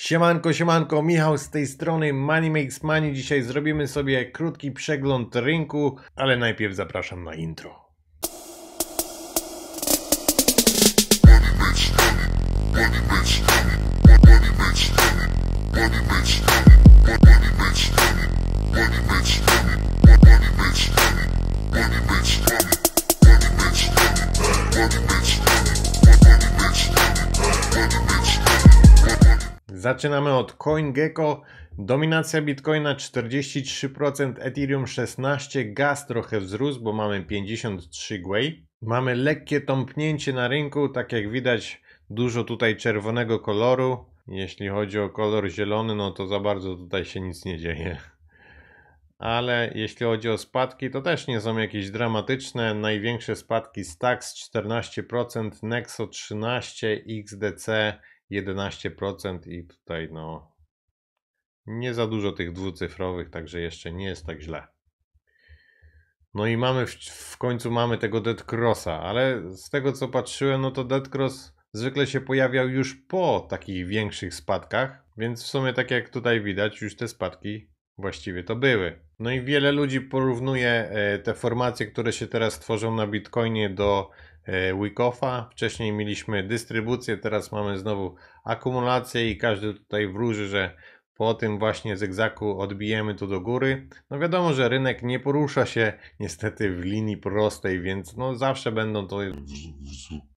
Siemanko, siemanko, Michał z tej strony Money Makes Money. Dzisiaj zrobimy sobie krótki przegląd rynku, ale najpierw zapraszam na intro. Money Makes Money. Zaczynamy od CoinGecko. Dominacja Bitcoina 43%, Ethereum 16%, gaz trochę wzrósł, bo mamy 53 Gwei. Mamy lekkie tąpnięcie na rynku, tak jak widać dużo tutaj czerwonego koloru. Jeśli chodzi o kolor zielony, no to za bardzo tutaj się nic nie dzieje. Ale jeśli chodzi o spadki, to też nie są jakieś dramatyczne. Największe spadki Stax 14%, Nexo 13%, XDC 11% i tutaj no nie za dużo tych dwucyfrowych, także jeszcze nie jest tak źle. No i mamy w, w końcu mamy tego Dead Crossa, ale z tego co patrzyłem, no to Dead Cross zwykle się pojawiał już po takich większych spadkach, więc w sumie tak jak tutaj widać, już te spadki właściwie to były. No i wiele ludzi porównuje e, te formacje, które się teraz tworzą na Bitcoinie do e, Wikoffa. Wcześniej mieliśmy dystrybucję, teraz mamy znowu akumulację i każdy tutaj wróży, że po tym właśnie zygzaku odbijemy to do góry. No wiadomo, że rynek nie porusza się niestety w linii prostej, więc no zawsze będą to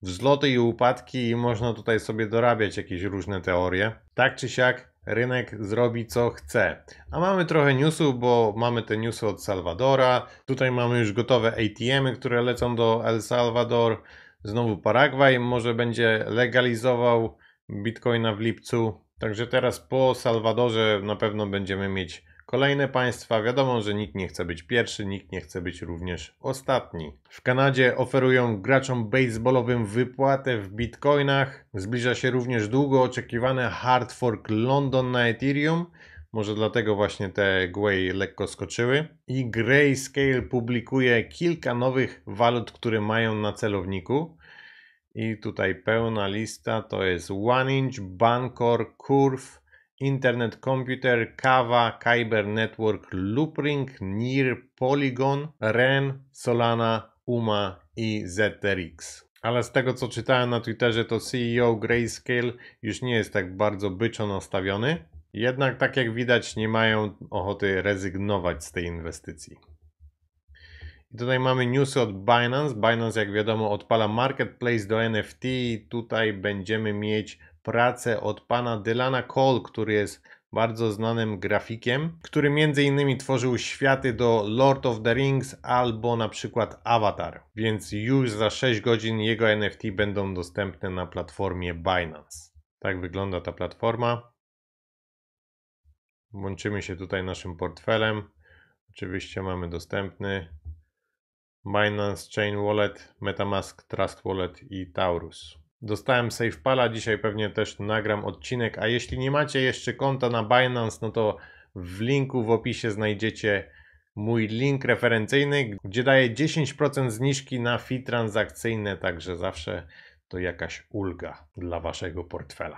wzloty i upadki i można tutaj sobie dorabiać jakieś różne teorie. Tak czy siak rynek zrobi co chce. A mamy trochę newsów, bo mamy te newsy od Salwadora. Tutaj mamy już gotowe ATMy, które lecą do El Salvador. Znowu Paragwaj może będzie legalizował bitcoina w lipcu. Także teraz po Salwadorze na pewno będziemy mieć Kolejne państwa, wiadomo, że nikt nie chce być pierwszy, nikt nie chce być również ostatni. W Kanadzie oferują graczom baseballowym wypłatę w bitcoinach. Zbliża się również długo oczekiwane hard fork London na Ethereum. Może dlatego właśnie te Gwei lekko skoczyły. I Grayscale publikuje kilka nowych walut, które mają na celowniku. I tutaj pełna lista to jest One Inch, Bancor, Curve, Internet Computer, Kava, Kyber Network, Loopring, NIR, Polygon, REN, Solana, UMA i ZRX. Ale z tego co czytałem na Twitterze, to CEO Grayscale już nie jest tak bardzo byczo nastawiony. Jednak, tak jak widać, nie mają ochoty rezygnować z tej inwestycji. I tutaj mamy newsy od Binance. Binance, jak wiadomo, odpala marketplace do NFT. Tutaj będziemy mieć pracę od pana Dylana Cole, który jest bardzo znanym grafikiem, który między innymi tworzył światy do Lord of the Rings albo na przykład Avatar. Więc już za 6 godzin jego NFT będą dostępne na platformie Binance. Tak wygląda ta platforma. Łączymy się tutaj naszym portfelem. Oczywiście mamy dostępny Binance Chain Wallet, MetaMask Trust Wallet i Taurus. Dostałem SafePala, dzisiaj pewnie też nagram odcinek, a jeśli nie macie jeszcze konta na Binance, no to w linku w opisie znajdziecie mój link referencyjny, gdzie daję 10% zniżki na fee transakcyjne, także zawsze to jakaś ulga dla waszego portfela.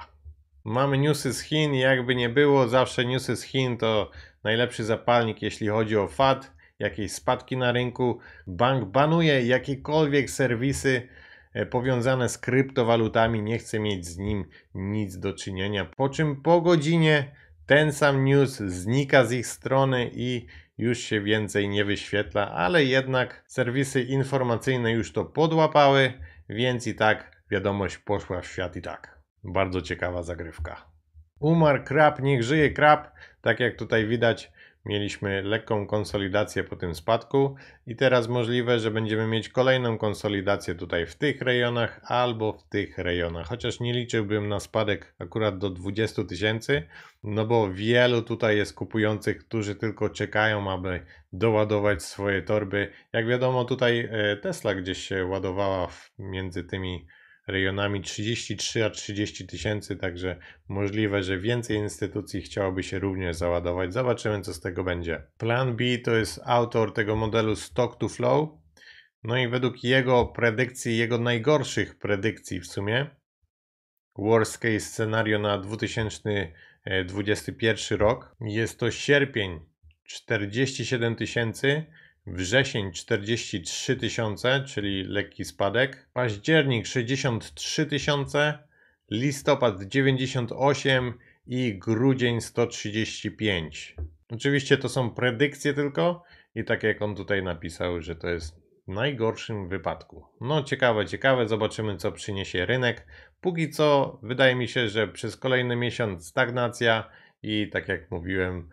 Mamy newsy z Chin, jakby nie było, zawsze newsy z Chin to najlepszy zapalnik, jeśli chodzi o FAT, jakieś spadki na rynku. Bank banuje jakiekolwiek serwisy E, powiązane z kryptowalutami, nie chcę mieć z nim nic do czynienia. Po czym po godzinie ten sam news znika z ich strony i już się więcej nie wyświetla, ale jednak serwisy informacyjne już to podłapały, więc i tak wiadomość poszła w świat i tak. Bardzo ciekawa zagrywka. Umarł krab, niech żyje krab. Tak jak tutaj widać, Mieliśmy lekką konsolidację po tym spadku i teraz możliwe, że będziemy mieć kolejną konsolidację tutaj w tych rejonach albo w tych rejonach. Chociaż nie liczyłbym na spadek akurat do 20 tysięcy, no bo wielu tutaj jest kupujących, którzy tylko czekają, aby doładować swoje torby. Jak wiadomo tutaj e, Tesla gdzieś się ładowała między tymi rejonami 33 a 30 tysięcy, także możliwe, że więcej instytucji chciałoby się również załadować. Zobaczymy, co z tego będzie. Plan B to jest autor tego modelu Stock to Flow. No i według jego predykcji, jego najgorszych predykcji w sumie, worst case scenario na 2021 e, rok jest to sierpień 47 tysięcy Wrzesień 43 tysiące, czyli lekki spadek. Październik 63 tysiące. Listopad 98 i grudzień 135. Oczywiście to są predykcje tylko i tak jak on tutaj napisał, że to jest w najgorszym wypadku. No ciekawe, ciekawe, zobaczymy co przyniesie rynek. Póki co wydaje mi się, że przez kolejny miesiąc stagnacja i tak jak mówiłem,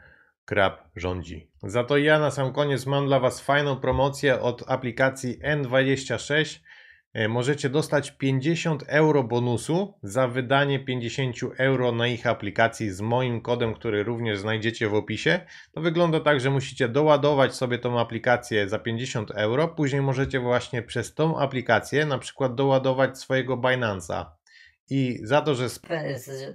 Krab rządzi. Za to ja na sam koniec mam dla Was fajną promocję od aplikacji N26. E, możecie dostać 50 euro bonusu za wydanie 50 euro na ich aplikacji z moim kodem, który również znajdziecie w opisie. To wygląda tak, że musicie doładować sobie tą aplikację za 50 euro, później możecie właśnie przez tą aplikację na przykład doładować swojego Binance'a i za, to, że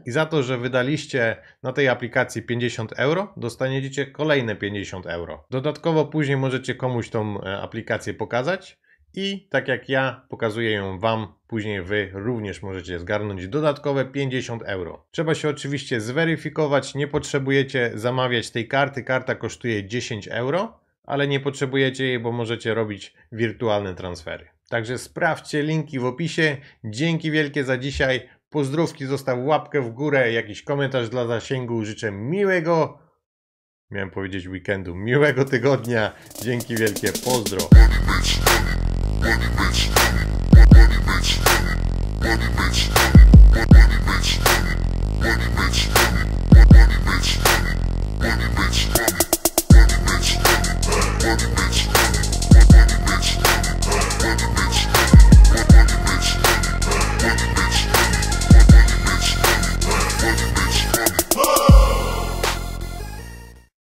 i za to, że wydaliście na tej aplikacji 50 euro, dostaniecie kolejne 50 euro. Dodatkowo później możecie komuś tą e, aplikację pokazać i tak jak ja pokazuję ją Wam, później Wy również możecie zgarnąć dodatkowe 50 euro. Trzeba się oczywiście zweryfikować, nie potrzebujecie zamawiać tej karty, karta kosztuje 10 euro, ale nie potrzebujecie jej, bo możecie robić wirtualne transfery. Także sprawdźcie linki w opisie. Dzięki wielkie za dzisiaj. Pozdrówki, zostaw łapkę w górę, jakiś komentarz dla zasięgu. Życzę miłego, miałem powiedzieć weekendu, miłego tygodnia. Dzięki wielkie, pozdro.